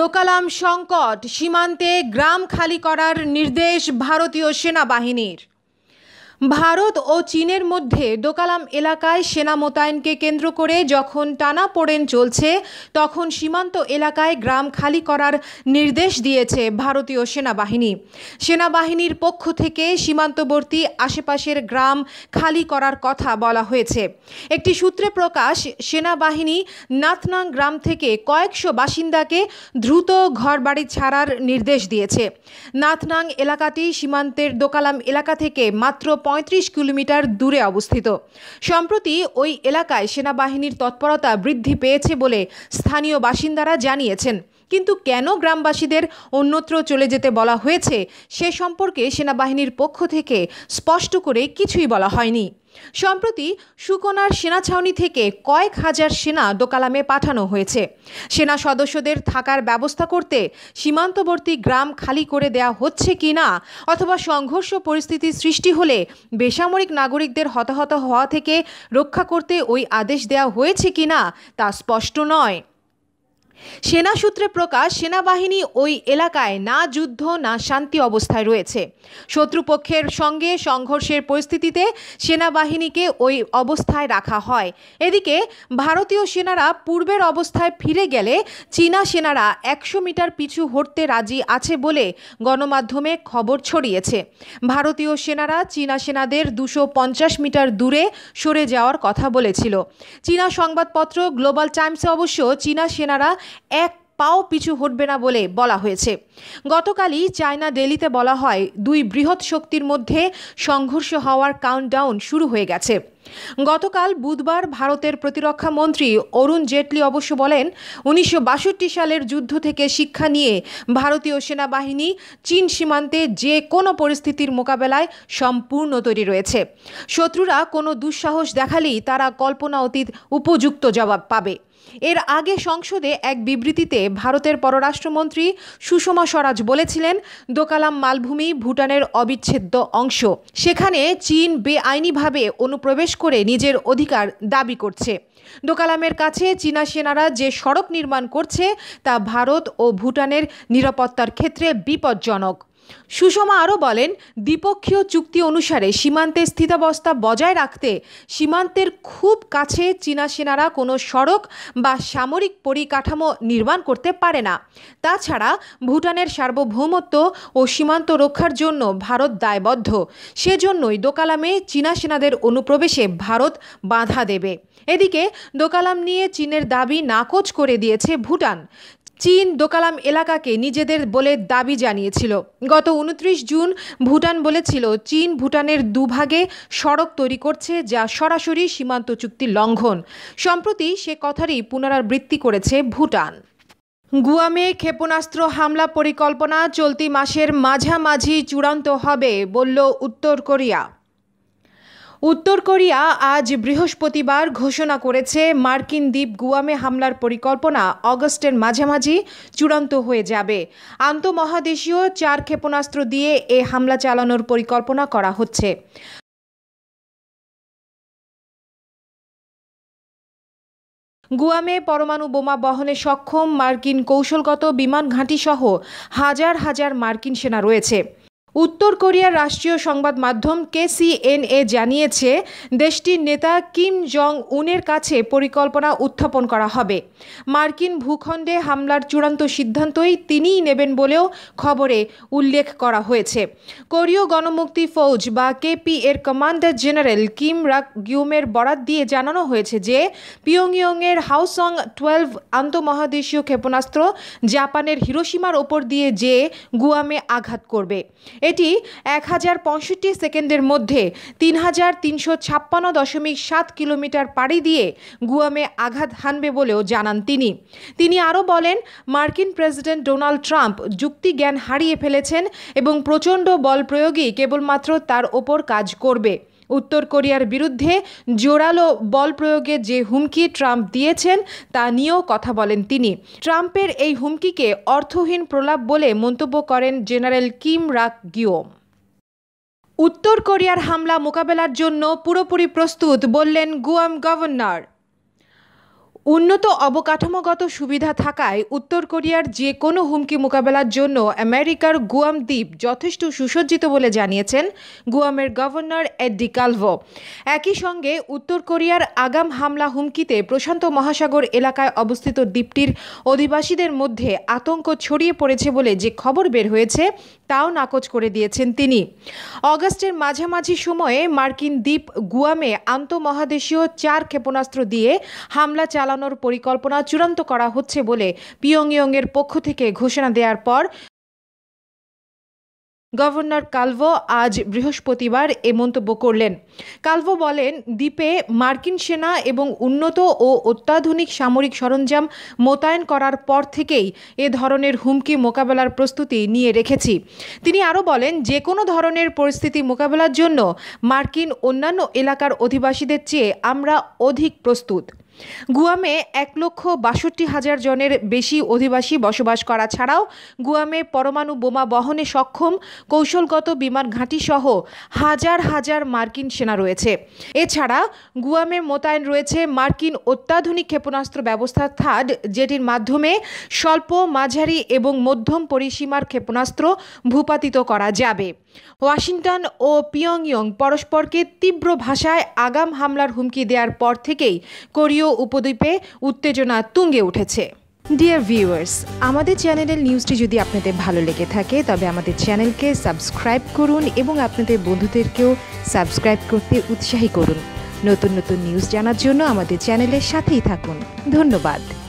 দোকালাম সংকট সীমান্তে গ্রাম খালি করার নির্দেশ ভারতীয় সেনাবাহিনীর ভারত ও চীনের মধ্যে দোকালাম এলাকায় সেনা মোতায়েনকে কেন্দ্র করে যখন টানা পড়েন চলছে তখন সীমান্ত এলাকায় গ্রাম খালি করার নির্দেশ দিয়েছে ভারতীয় সেনাবাহিনী সেনাবাহিনীর পক্ষ থেকে সীমান্তবর্তী আশেপাশের গ্রাম খালি করার কথা বলা হয়েছে একটি সূত্রে প্রকাশ সেনাবাহিনী নাথনাং গ্রাম থেকে কয়েকশো বাসিন্দাকে দ্রুত ঘরবাড়ি ছাড়ার নির্দেশ দিয়েছে নাথনাং এলাকাটি সীমান্তের দোকালাম এলাকা থেকে মাত্র কিলোমিটার দূরে অবস্থিত সম্প্রতি ওই এলাকায় সেনাবাহিনীর তৎপরতা বৃদ্ধি পেয়েছে বলে স্থানীয় বাসিন্দারা জানিয়েছেন কিন্তু কেন গ্রামবাসীদের অন্যত্র চলে যেতে বলা হয়েছে সে সম্পর্কে সেনাবাহিনীর পক্ষ থেকে স্পষ্ট করে কিছুই বলা হয়নি সম্প্রতি সুকনার সেনা ছাউনি থেকে কয়েক হাজার সেনা দোকালামে পাঠানো হয়েছে সেনা সদস্যদের থাকার ব্যবস্থা করতে সীমান্তবর্তী গ্রাম খালি করে দেয়া হচ্ছে কি না অথবা সংঘর্ষ পরিস্থিতি সৃষ্টি হলে বেসামরিক নাগরিকদের হতাহত হওয়া থেকে রক্ষা করতে ওই আদেশ দেয়া হয়েছে কি না তা স্পষ্ট নয় সেনা সূত্রে প্রকাশ সেনাবাহিনী ওই এলাকায় না যুদ্ধ না শান্তি অবস্থায় রয়েছে শত্রুপক্ষের সঙ্গে সংঘর্ষের পরিস্থিতিতে সেনাবাহিনীকে ওই অবস্থায় রাখা হয় এদিকে ভারতীয় সেনারা পূর্বের অবস্থায় ফিরে গেলে চীনা সেনারা একশো মিটার পিছু হটতে রাজি আছে বলে গণমাধ্যমে খবর ছড়িয়েছে ভারতীয় সেনারা চীনা সেনাদের দুশো মিটার দূরে সরে যাওয়ার কথা বলেছিল চীনা সংবাদপত্র গ্লোবাল টাইমসে অবশ্য চীনা সেনারা এক পাও পিছু হটবে না বলে বলা হয়েছে গতকালই চায়না দিল্লিতে বলা হয় দুই বৃহৎ শক্তির মধ্যে সংঘর্ষ হওয়ার কাউন্টডাউন শুরু হয়ে গেছে গতকাল বুধবার ভারতের প্রতিরক্ষা মন্ত্রী অরুণ জেটলি অবশ্য বলেন উনিশশো সালের যুদ্ধ থেকে শিক্ষা নিয়ে ভারতীয় সেনাবাহিনী চীন সীমান্তে যে কোনো পরিস্থিতির মোকাবেলায় সম্পূর্ণ তৈরি রয়েছে শত্রুরা কোনো দুঃসাহস দেখালেই তারা কল্পনা অতীত উপযুক্ত জবাব পাবে এর আগে সংসদে এক বিবৃতিতে ভারতের পররাষ্ট্রমন্ত্রী সুষমা স্বরাজ বলেছিলেন দোকালাম মালভূমি ভুটানের অবিচ্ছেদ্য অংশ সেখানে চীন বেআইনিভাবে অনুপ্রবেশ করে নিজের অধিকার দাবি করছে দোকালামের কাছে চীনা সেনারা যে সড়ক নির্মাণ করছে তা ভারত ও ভুটানের নিরাপত্তার ক্ষেত্রে বিপজ্জনক সুষমা আরও বলেন দ্বিপক্ষীয় চুক্তি অনুসারে সীমান্তে স্থিতাবস্থা বজায় রাখতে সীমান্তের খুব কাছে চীনা সেনারা কোনো সড়ক বা সামরিক পরিকাঠামো নির্মাণ করতে পারে না তাছাড়া ভুটানের সার্বভৌমত্ব ও সীমান্ত রক্ষার জন্য ভারত দায়বদ্ধ সেজন্যই দোকালামে চীনা সেনাদের অনুপ্রবেশে ভারত বাধা দেবে এদিকে দোকালাম নিয়ে চীনের দাবি নাকচ করে দিয়েছে ভুটান চীন দোকালাম এলাকাকে নিজেদের বলে দাবি জানিয়েছিল গত উনত্রিশ জুন ভুটান বলেছিল চীন ভুটানের দুভাগে সড়ক তৈরি করছে যা সরাসরি সীমান্ত চুক্তি লঙ্ঘন সম্প্রতি সে কথারই পুনরাবৃত্তি করেছে ভুটান গুয়ামে ক্ষেপণাস্ত্র হামলা পরিকল্পনা চলতি মাসের মাঝামাঝি চূড়ান্ত হবে বলল উত্তর কোরিয়া উত্তর কোরিয়া আজ বৃহস্পতিবার ঘোষণা করেছে মার্কিন দ্বীপ গুয়ামে হামলার পরিকল্পনা অগস্টের মাঝামাঝি চূড়ান্ত হয়ে যাবে আন্তমহাদেশীয় চার ক্ষেপণাস্ত্র দিয়ে এ হামলা চালানোর পরিকল্পনা করা হচ্ছে গুয়ামে পরমাণু বোমা বহনে সক্ষম মার্কিন কৌশলগত বিমান ঘাঁটিসহ হাজার হাজার মার্কিন সেনা রয়েছে উত্তর কোরিয়ার রাষ্ট্রীয় সংবাদ মাধ্যম কেসিএনএ জানিয়েছে দেশটির নেতা কিম জং উনের কাছে পরিকল্পনা উত্থাপন করা হবে মার্কিন ভূখণ্ডে হামলার চূড়ান্ত সিদ্ধান্তই তিনিই নেবেন বলেও খবরে উল্লেখ করা হয়েছে কোরীয় গণমুক্তি ফৌজ বা কেপি এর কমান্ডার জেনারেল কিম রাক গিউমের বরাত দিয়ে জানানো হয়েছে যে পিয়ংইয়ংয়ের হাউসং টুয়েলভ আন্তঃমহাদেশীয় ক্ষেপণাস্ত্র জাপানের হিরোসীমার ওপর দিয়ে যে গুয়ামে আঘাত করবে এটি এক হাজার পঁয়ষট্টি সেকেন্ডের মধ্যে তিন হাজার তিনশো ছাপ্পান্ন দশমিক সাত কিলোমিটার পাড়ি দিয়ে গুয়ামে আঘাত হানবে বলেও জানান তিনি তিনি আরও বলেন মার্কিন প্রেসিডেন্ট ডোনাল্ড ট্রাম্প যুক্তি জ্ঞান হারিয়ে ফেলেছেন এবং প্রচণ্ড বল প্রয়োগই কেবলমাত্র তার ওপর কাজ করবে উত্তর কোরিয়ার বিরুদ্ধে জোরালো বল প্রয়োগে যে হুমকি ট্রাম্প দিয়েছেন তা নিয়েও কথা বলেন তিনি ট্রাম্পের এই হুমকিকে অর্থহীন প্রলাপ বলে মন্তব্য করেন জেনারেল কিম রাক গিও উত্তর কোরিয়ার হামলা মোকাবেলার জন্য পুরোপুরি প্রস্তুত বললেন গুয়াম গভর্নর উন্নত অবকাঠামোগত সুবিধা থাকায় উত্তর কোরিয়ার যে কোনো হুমকি মোকাবেলার জন্য আমেরিকার গুয়াম দ্বীপ যথেষ্ট সুসজ্জিত বলে জানিয়েছেন গুয়ামের গভর্নর এডি কালভো একই সঙ্গে উত্তর কোরিয়ার আগাম হামলা হুমকিতে প্রশান্ত মহাসাগর এলাকায় অবস্থিত দ্বীপটির অধিবাসীদের মধ্যে আতঙ্ক ছড়িয়ে পড়েছে বলে যে খবর বের হয়েছে তাও নাকচ করে দিয়েছেন তিনি অগস্টের মাঝামাঝি সময়ে মার্কিন দ্বীপ গুয়ামে আন্তঃমহাদেশীয় চার ক্ষেপণাস্ত্র দিয়ে হামলা চালা চালানোর পরিকল্পনা চূড়ান্ত করা হচ্ছে বলে পিয়ংইয়ংয়ের পক্ষ থেকে ঘোষণা দেওয়ার পর গভর্নর কালভো আজ বৃহস্পতিবার এ মন্তব্য করলেন কালভো বলেন দ্বীপে মার্কিন সেনা এবং উন্নত ও অত্যাধুনিক সামরিক সরঞ্জাম মোতায়েন করার পর থেকেই এ ধরনের হুমকি মোকাবেলার প্রস্তুতি নিয়ে রেখেছি তিনি আরও বলেন যে কোনো ধরনের পরিস্থিতি মোকাবেলার জন্য মার্কিন অন্যান্য এলাকার অধিবাসীদের চেয়ে আমরা অধিক প্রস্তুত গুয়ামে এক লক্ষ বাষট্টি হাজার জনের বেশি অধিবাসী বসবাস করা ছাড়াও গুয়ামে পরমাণু বোমা বহনে সক্ষম কৌশলগত বিমান ঘাঁটিসহ হাজার হাজার মার্কিন সেনা রয়েছে এছাড়া গুয়ামে মোতায়েন রয়েছে মার্কিন অত্যাধুনিক ক্ষেপণাস্ত্র ব্যবস্থা থার্ড যেটির মাধ্যমে স্বল্প মাঝারি এবং মধ্যম পরিসীমার ক্ষেপণাস্ত্র ভূপাতিত করা যাবে ওয়াশিংটন ও পিয়ংইয়ং পরস্পরকে তীব্র ভাষায় আগাম হামলার হুমকি দেওয়ার পর থেকেই কোরীয় উপদ্বীপে উত্তেজনা তুঙ্গে উঠেছে ডিয়ার ভিউয়ার্স আমাদের চ্যানেলের নিউজটি যদি আপনাদের ভালো লেগে থাকে তবে আমাদের চ্যানেলকে সাবস্ক্রাইব করুন এবং আপনাদের বন্ধুদেরকেও সাবস্ক্রাইব করতে উৎসাহী করুন নতুন নতুন নিউজ জানার জন্য আমাদের চ্যানেলের সাথেই থাকুন ধন্যবাদ